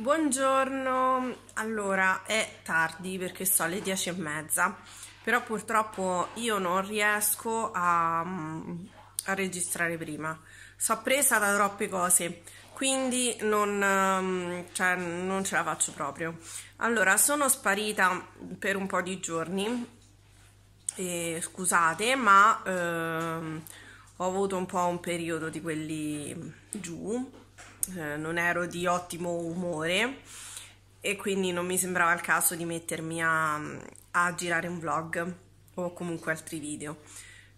Buongiorno, allora è tardi perché sono alle 10 e mezza, però purtroppo io non riesco a, a registrare prima, sono presa da troppe cose, quindi non, ehm, cioè, non ce la faccio proprio. Allora, sono sparita per un po' di giorni, e, scusate, ma eh, ho avuto un po' un periodo di quelli giù eh, non ero di ottimo umore e quindi non mi sembrava il caso di mettermi a, a girare un vlog o comunque altri video.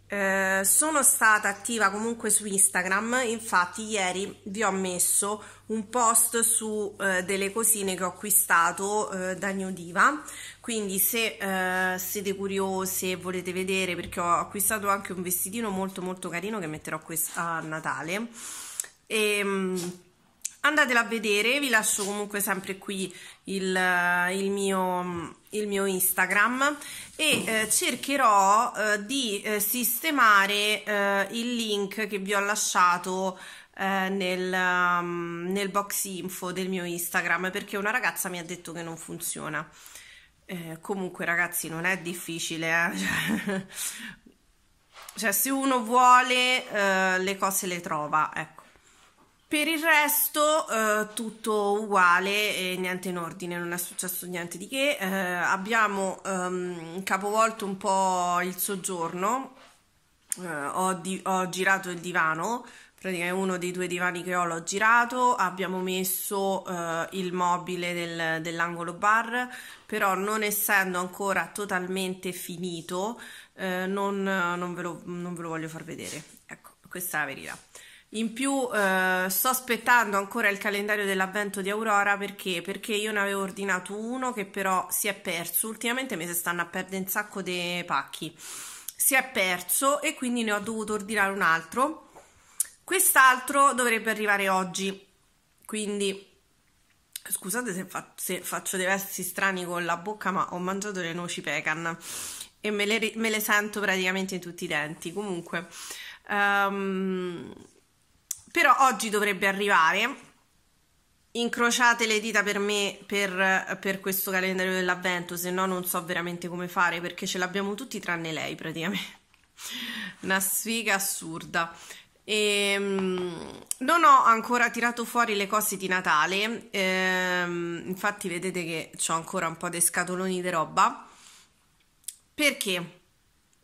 Eh, sono stata attiva comunque su Instagram, infatti ieri vi ho messo un post su eh, delle cosine che ho acquistato eh, da New Diva, quindi se eh, siete curiosi e volete vedere perché ho acquistato anche un vestitino molto molto carino che metterò a Natale e, ehm, andatela a vedere, vi lascio comunque sempre qui il, il, mio, il mio, Instagram e eh, cercherò eh, di eh, sistemare eh, il link che vi ho lasciato eh, nel, um, nel, box info del mio Instagram perché una ragazza mi ha detto che non funziona. Eh, comunque ragazzi non è difficile, cioè se uno vuole le cose le trova, ecco. Per il resto eh, tutto uguale e niente in ordine, non è successo niente di che. Eh, abbiamo ehm, capovolto un po' il soggiorno, eh, ho, di- ho, girato il divano, praticamente uno dei due divani che ho l'ho girato, abbiamo messo eh, il mobile del, dell'angolo bar, però non essendo ancora totalmente finito eh, non, non, ve lo, non ve lo voglio far vedere. Ecco, questa è la verità. In più eh, sto aspettando ancora il calendario dell'avvento di Aurora perché? Perché io ne avevo ordinato uno che però si è perso. Ultimamente mi si stanno a perdere un sacco di pacchi. Si è perso e quindi ne ho dovuto ordinare un altro. Quest'altro dovrebbe arrivare oggi. Quindi scusate se, fa se, faccio dei versi strani con la bocca, ma ho mangiato le noci pecan e me le, me le sento praticamente in tutti i denti. Comunque. Um, però oggi dovrebbe arrivare incrociate le dita per me per, per questo calendario dell'avvento se no non so veramente come fare perché ce l'abbiamo tutti tranne lei praticamente una sfiga assurda Ehm, non ho ancora tirato fuori le cose di Natale, ehm, infatti vedete che ho ancora un po' di scatoloni di roba, perché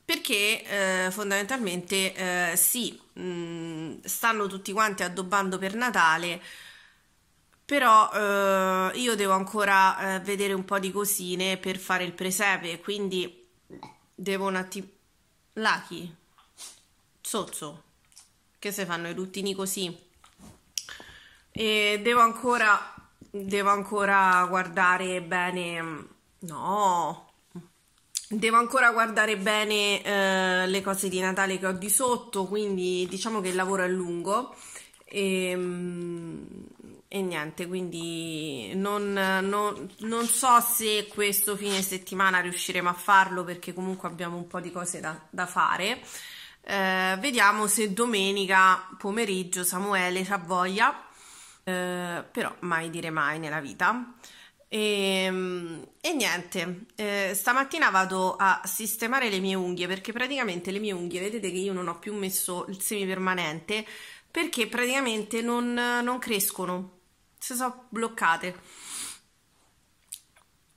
perché eh, fondamentalmente eh, sì, mh, stanno tutti quanti addobbando per Natale, però eh, io devo ancora eh, vedere un po' di cosine per fare il presepe, quindi devo un attimo... Lucky, Sozzo, che se fanno i luttini così? E devo ancora, devo ancora guardare bene... No, Devo ancora guardare bene eh, le cose di Natale che ho di sotto, quindi diciamo che il lavoro è lungo e, ehm, e niente, quindi non, non, non, so se questo fine settimana riusciremo a farlo perché comunque abbiamo un po' di cose da, da fare. Eh, vediamo se domenica pomeriggio Samuele ha voglia, eh, però mai dire mai nella vita. E, ehm, e niente, eh, stamattina vado a sistemare le mie unghie perché praticamente le mie unghie, vedete che io non ho più messo il semipermanente perché praticamente non, non crescono, si sono bloccate.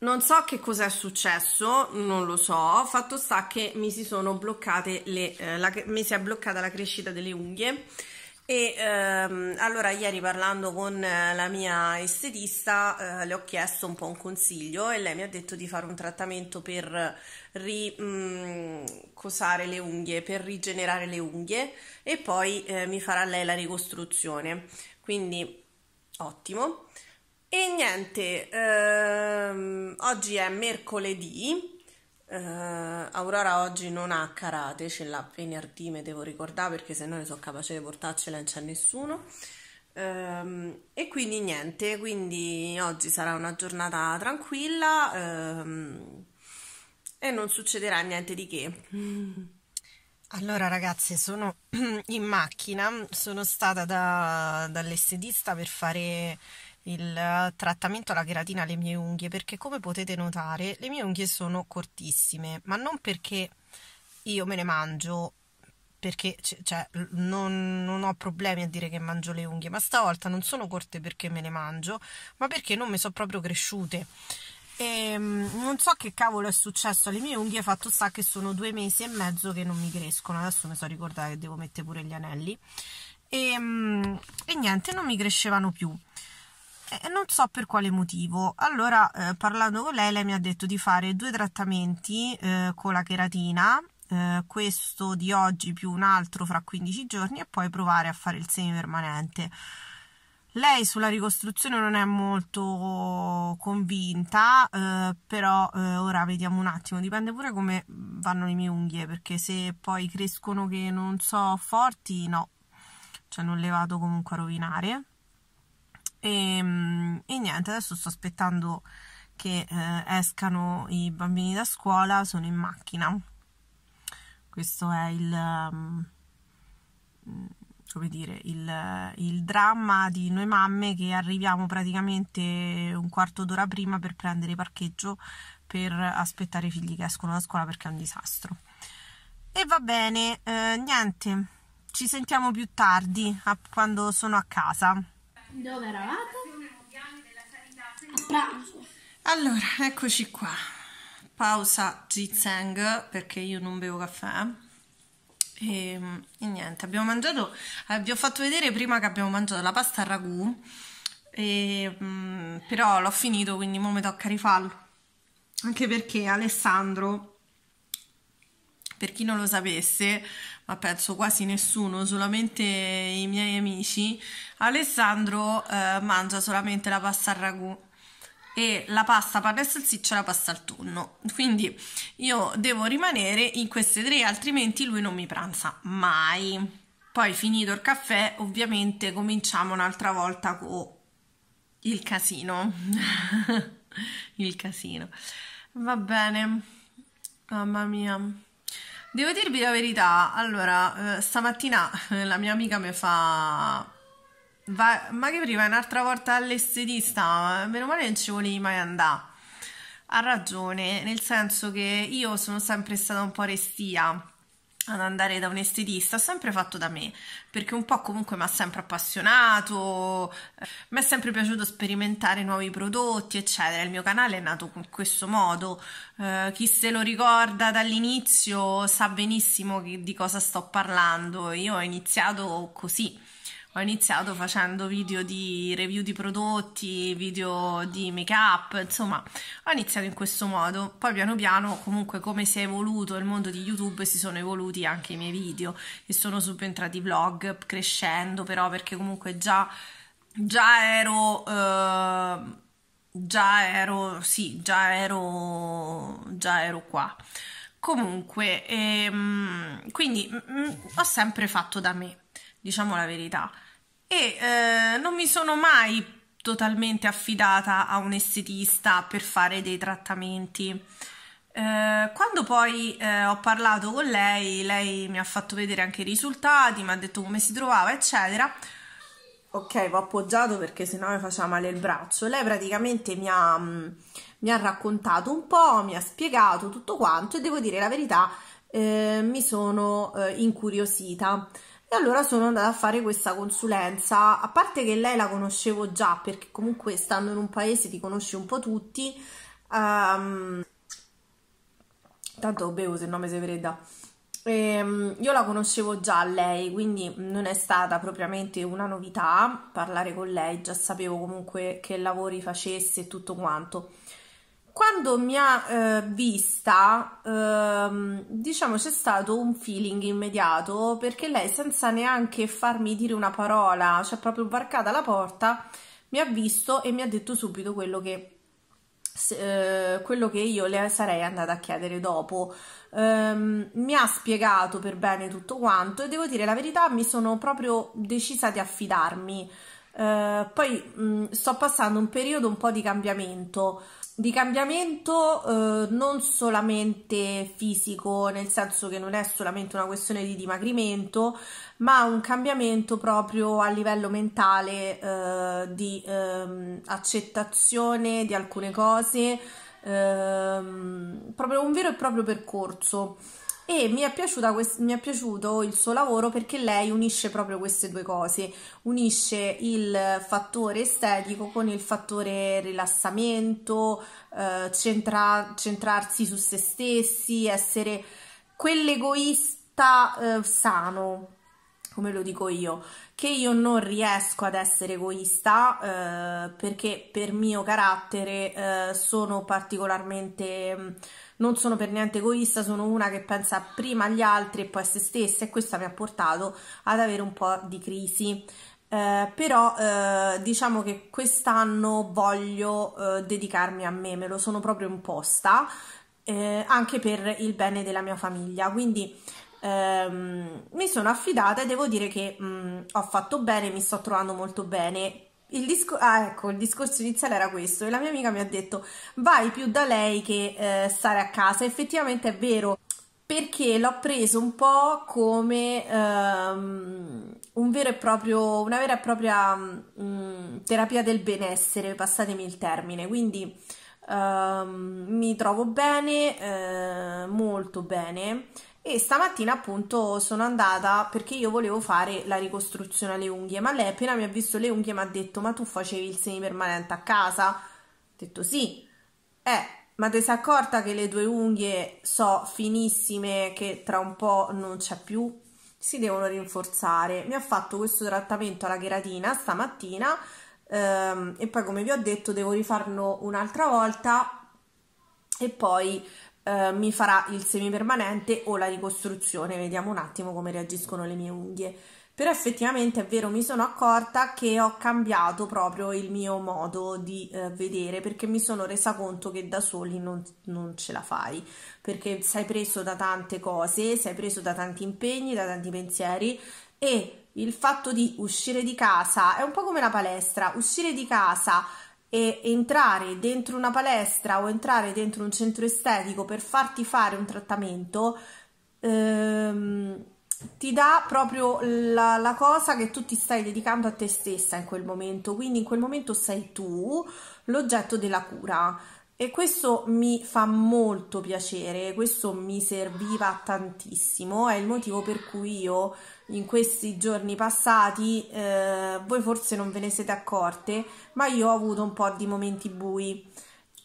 Non so che cosa è successo, non lo so, fatto sta che mi si sono bloccate le, eh, la, mi si è bloccata la crescita delle unghie e ehm, allora ieri parlando con eh, la mia estetista eh, le ho chiesto un po' un consiglio e lei mi ha detto di fare un trattamento per ricosare mm, le unghie, per rigenerare le unghie e poi eh, mi farà lei la ricostruzione. Quindi ottimo. E niente, ehm, oggi è mercoledì Uh, Aurora oggi non ha karate, ce l'ha venerdì, me devo ricordare perché se no ne sono capace di portarcela non c'è nessuno. Um, e quindi niente, quindi oggi sarà una giornata tranquilla um, e non succederà niente di che. Allora ragazzi, sono in macchina, sono stata da, dall'estetista per fare il eh, trattamento alla cheratina alle mie unghie perché come potete notare le mie unghie sono cortissime, ma non perché io me ne mangio perché cioè, non, non, ho problemi a dire che mangio le unghie, ma stavolta non sono corte perché me le mangio, ma perché non mi sono proprio cresciute. E, ehm, non so che cavolo è successo alle mie unghie, fatto sta che sono due mesi e mezzo che non mi crescono. Adesso mi sono ricordata che devo mettere pure gli anelli. E, ehm, e niente, non mi crescevano più e eh, eh, non so per quale motivo. Allora, eh, parlando con lei, lei mi ha detto di fare due trattamenti eh, con la cheratina, eh, questo di oggi più un altro fra 15 giorni e poi provare a fare il semi permanente. Lei sulla ricostruzione non è molto convinta, eh, però eh, ora vediamo un attimo, dipende pure come vanno le mie unghie, perché se poi crescono che non so forti, no, cioè non le vado comunque a rovinare. E, ehm, e niente, adesso sto aspettando che eh, escano i bambini da scuola, sono in macchina. Questo è il, um, come dire, il, il, dramma di noi mamme che arriviamo praticamente un quarto d'ora prima per prendere parcheggio per aspettare i figli che escono da scuola perché è un disastro. E va bene, eh, niente, ci sentiamo più tardi a, quando sono a casa. Dove eravate? A pranzo. Allora, eccoci qua. Pausa Zizang perché io non bevo caffè. E, ehm, e niente, abbiamo mangiato, vi ho fatto vedere prima che abbiamo mangiato la pasta al ragù, e, ehm, mh, però l'ho finito quindi ora mi tocca rifarlo. Anche perché Alessandro per chi non lo sapesse, ma penso quasi nessuno, solamente i miei amici, Alessandro eh, mangia solamente la pasta al ragù e la pasta panna e salsiccia la pasta al tonno. Quindi io devo rimanere in queste tre, altrimenti lui non mi pranza mai. Poi finito il caffè, ovviamente cominciamo un'altra volta con il casino. il casino. Va bene. Mamma mia. Devo dirvi la verità, allora, eh, stamattina eh, la mia amica mi fa... Va... Ma che prima un'altra volta all'estetista? Meno male non ci volevi mai andare. Ha ragione, nel senso che io sono sempre stata un po' restia ad andare da un estetista, ho sempre fatto da me, perché un po' comunque mi ha sempre appassionato, eh, mi è sempre piaciuto sperimentare nuovi prodotti, eccetera. Il mio canale è nato in questo modo. Uh, chi se lo ricorda dall'inizio sa benissimo di cosa sto parlando. Io ho iniziato così ho iniziato facendo video di review di prodotti, video di make up, insomma, ho iniziato in questo modo. Poi piano piano, comunque come si è evoluto il mondo di YouTube, si sono evoluti anche i miei video e sono subentrati vlog crescendo, però perché comunque già già ero eh, già ero sì, già ero già ero qua. Comunque, ehm, quindi mh, mm, mm, ho sempre fatto da me diciamo la verità. E eh, non mi sono mai totalmente affidata a un estetista per fare dei trattamenti. Eh, quando poi eh, ho parlato con lei, lei mi ha fatto vedere anche i risultati, mi ha detto come si trovava, eccetera. Ok, va appoggiato perché sennò mi faceva male il braccio. Lei praticamente mi ha, mm, mi ha raccontato un po', mi ha spiegato tutto quanto e devo dire la verità, eh, mi sono eh, incuriosita e allora sono andata a fare questa consulenza, a parte che lei la conoscevo già, perché comunque stando in un paese ti conosci un po' tutti, um, tanto bevo se no mi sei fredda. Ehm, io la conoscevo già lei, quindi non è stata propriamente una novità parlare con lei, già sapevo comunque che lavori facesse e tutto quanto quando mi ha eh, vista, ehm, diciamo c'è stato un feeling immediato perché lei, senza neanche farmi dire una parola, cioè proprio barcata la porta, mi ha visto e mi ha detto subito quello che, eh, quello che io le sarei andata a chiedere dopo. Ehm, mi ha spiegato per bene tutto quanto e devo dire la verità, mi sono proprio decisa di affidarmi. Ehm, poi mh, sto passando un periodo un po' di cambiamento di cambiamento eh, non solamente fisico, nel senso che non è solamente una questione di dimagrimento, ma un cambiamento proprio a livello mentale eh, di ehm, accettazione di alcune cose, ehm, proprio un vero e proprio percorso e mi è, quest- mi è, piaciuto il suo lavoro perché lei unisce proprio queste due cose, unisce il fattore estetico con il fattore rilassamento, eh, centra- centrarsi su se stessi, essere quell'egoista eh, sano, come lo dico io, che io non riesco ad essere egoista eh, perché per mio carattere eh, sono particolarmente mm, non sono per niente egoista, sono una che pensa prima agli altri e poi a se stessa e questo mi ha portato ad avere un po' di crisi. Eh, però eh, diciamo che quest'anno voglio eh, dedicarmi a me, me lo sono proprio imposta eh, anche per il bene della mia famiglia. Quindi ehm, mi sono affidata e devo dire che mh, mm, ho fatto bene, mi sto trovando molto bene il disco- ah, ecco, il discorso iniziale era questo e la mia amica mi ha detto vai più da lei che eh, stare a casa. Effettivamente è vero perché l'ho preso un po' come ehm, un proprio, una vera e propria mh, mm, terapia del benessere, passatemi il termine. Quindi Ehm, mi trovo bene, eh, molto bene. E stamattina appunto sono andata perché io volevo fare la ricostruzione alle unghie, ma lei appena mi ha visto le unghie mi ha detto ma tu facevi il semipermanente a casa? Ho detto sì. Eh, ma ti sei accorta che le due unghie so finissime che tra un po' non c'è più? Si devono rinforzare. Mi ha fatto questo trattamento alla cheratina stamattina ehm, e poi come vi ho detto devo rifarlo un'altra volta e poi eh, mi farà il semi permanente o la ricostruzione, vediamo un attimo come reagiscono le mie unghie. Però effettivamente è vero, mi sono accorta che ho cambiato proprio il mio modo di eh, vedere perché mi sono resa conto che da soli non, non, ce la fai, perché sei preso da tante cose, sei preso da tanti impegni, da tanti pensieri e il fatto di uscire di casa è un po' come la palestra, uscire di casa e entrare dentro una palestra o entrare dentro un centro estetico per farti fare un trattamento ehm, ti dà proprio la, la, cosa che tu ti stai dedicando a te stessa in quel momento, quindi in quel momento sei tu l'oggetto della cura e questo mi fa molto piacere, questo mi serviva tantissimo, è il motivo per cui io in questi giorni passati, eh, voi forse non ve ne siete accorte, ma io ho avuto un po' di momenti bui.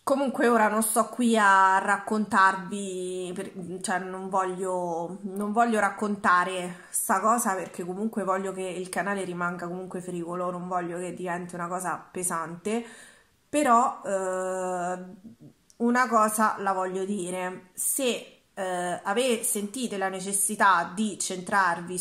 Comunque ora non sto qui a raccontarvi, cioè non voglio, non voglio raccontare sta cosa perché comunque voglio che il canale rimanga comunque frivolo, non voglio che diventi una cosa pesante, però eh, una cosa la voglio dire, se eh, avete, sentite la necessità di centrarvi,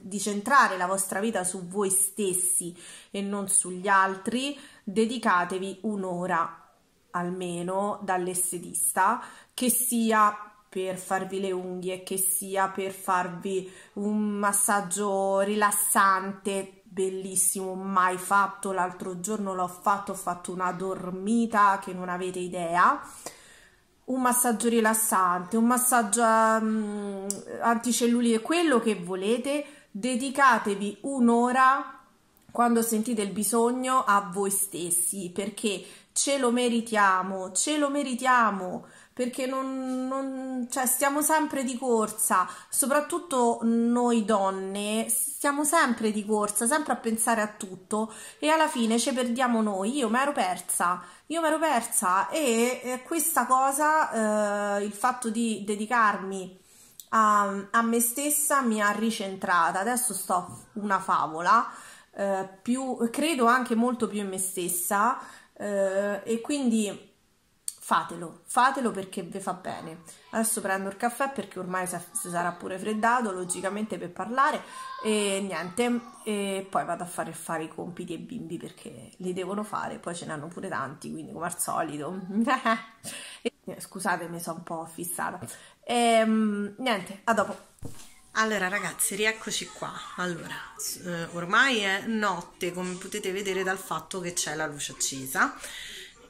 di centrare la vostra vita su voi stessi e non sugli altri, dedicatevi un'ora almeno dall'estetista, che sia per farvi le unghie, che sia per farvi un massaggio rilassante, bellissimo, mai fatto, l'altro giorno l'ho fatto, ho fatto una dormita che non avete idea un massaggio rilassante, un massaggio um, anticellulite, quello che volete, dedicatevi un'ora quando sentite il bisogno a voi stessi perché ce lo meritiamo, ce lo meritiamo perché non, non, cioè, stiamo sempre di corsa, soprattutto noi donne, stiamo sempre di corsa, sempre a pensare a tutto e alla fine ci perdiamo noi. Io mi ero persa, io mi ero persa e, e questa cosa, eh, il fatto di dedicarmi a, a, me stessa mi ha ricentrata. Adesso sto una favola, eh, più, credo anche molto più in me stessa eh, e quindi fatelo, fatelo perché vi fa bene. Adesso prendo il caffè perché ormai si sarà pure freddato, logicamente per parlare e niente, e poi vado a fare, fare i compiti ai bimbi perché li devono fare, poi ce ne hanno pure tanti, quindi come al solito. Scusate, mi sono un po' fissata. E, ehm, niente, a dopo. Allora ragazzi, rieccoci qua. Allora, eh, ormai è notte, come potete vedere dal fatto che c'è la luce accesa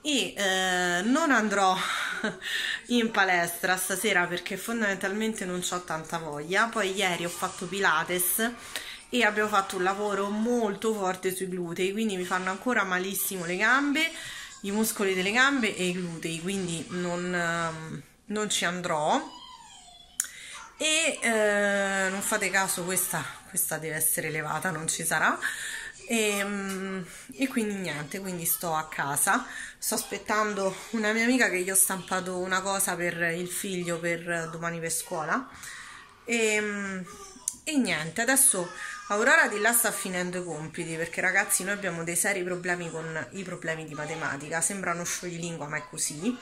e eh, non andrò in palestra stasera perché fondamentalmente non ho tanta voglia poi ieri ho fatto pilates e abbiamo fatto un lavoro molto forte sui glutei quindi mi fanno ancora malissimo le gambe i muscoli delle gambe e i glutei quindi non, ehm, non ci andrò e eh, non fate caso questa, questa deve essere elevata non ci sarà e, ehm, e, quindi niente, quindi sto a casa, sto aspettando una mia amica che gli ho stampato una cosa per il figlio per domani per scuola. E, ehm, e niente, adesso Aurora di là sta finendo i compiti perché ragazzi noi abbiamo dei seri problemi con i problemi di matematica, sembrano uno scioglilingua ma è così.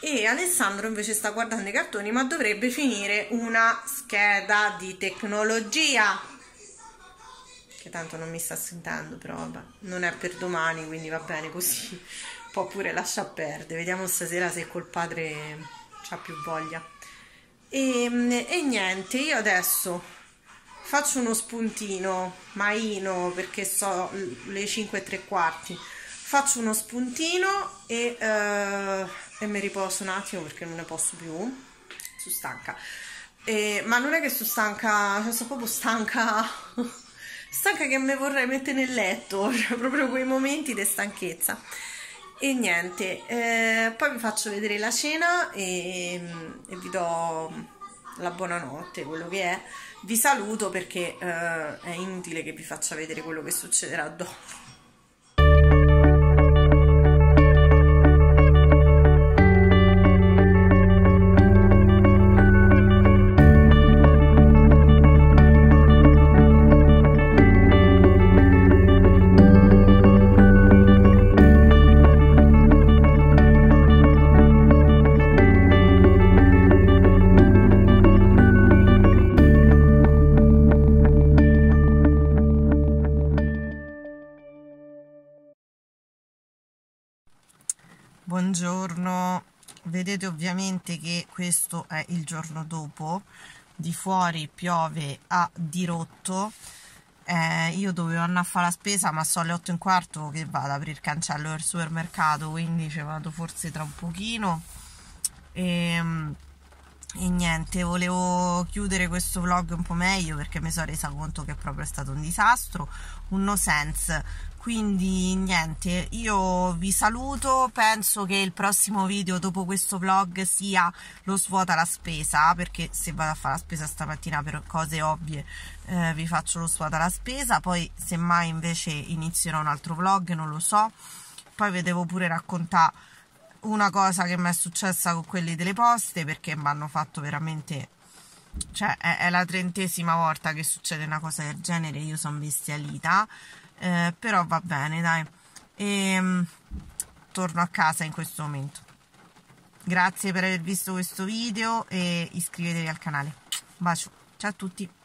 E Alessandro invece sta guardando i cartoni ma dovrebbe finire una scheda di tecnologia che tanto non mi sta sentendo, però vabbè, non è per domani, quindi va bene così. Può pure lasciar perdere, vediamo stasera se col padre ha più voglia. E, ehm, e niente, io adesso faccio uno spuntino, maino, perché so le 5 e tre quarti, faccio uno spuntino e, eh, e mi riposo un attimo perché non ne posso più, sono stanca. Eh, ma non è che sono stanca, cioè sono proprio stanca stanca che mi vorrei mettere nel letto, cioè proprio quei momenti di stanchezza. E niente, eh, poi vi faccio vedere la cena e, e, vi do la buonanotte, quello che è. Vi saluto perché eh, è inutile che vi faccia vedere quello che succederà dopo. buongiorno vedete ovviamente che questo è il giorno dopo di fuori piove a dirotto eh, io dovevo andare a fare la spesa ma so alle 8 e un quarto che vado ad aprire il cancello del supermercato quindi ci vado forse tra un pochino e ehm, e niente, volevo chiudere questo vlog un po' meglio perché mi sono resa conto che è proprio stato un disastro, un no sense. Quindi niente, io vi saluto, penso che il prossimo video dopo questo vlog sia lo svuota la spesa, perché se vado a fare la spesa stamattina per cose ovvie eh, vi faccio lo svuota la spesa, poi semmai invece inizierò un altro vlog, non lo so, poi vedevo pure raccontare una cosa che mi è successa con quelli delle poste perché mi hanno fatto veramente cioè è, è, la trentesima volta che succede una cosa del genere io sono bestialita eh, però va bene dai e ehm, torno a casa in questo momento grazie per aver visto questo video e iscrivetevi al canale bacio ciao a tutti